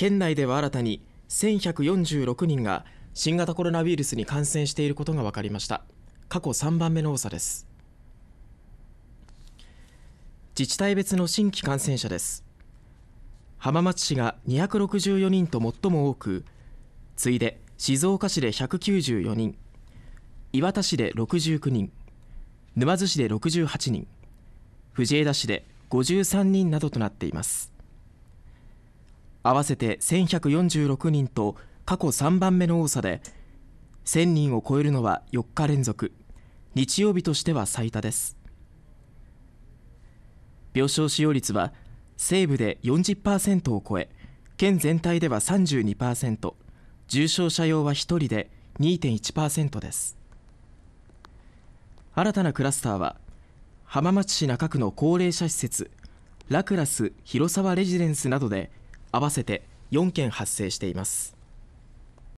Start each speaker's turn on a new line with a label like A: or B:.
A: 県内では新たに1146人が新型コロナウイルスに感染していることが分かりました過去3番目の多さです自治体別の新規感染者です浜松市が264人と最も多く次いで静岡市で194人磐田市で69人沼津市で68人藤枝市で53人などとなっています合わせて1146人と過去3番目の多さで1000人を超えるのは4日連続日曜日としては最多です病床使用率は西部で40%を超え県全体では32%重症者用は1人で2.1%です新たなクラスターは浜松市中区の高齢者施設ラクラス広沢レジデンスなどで合わせて4件発生しています。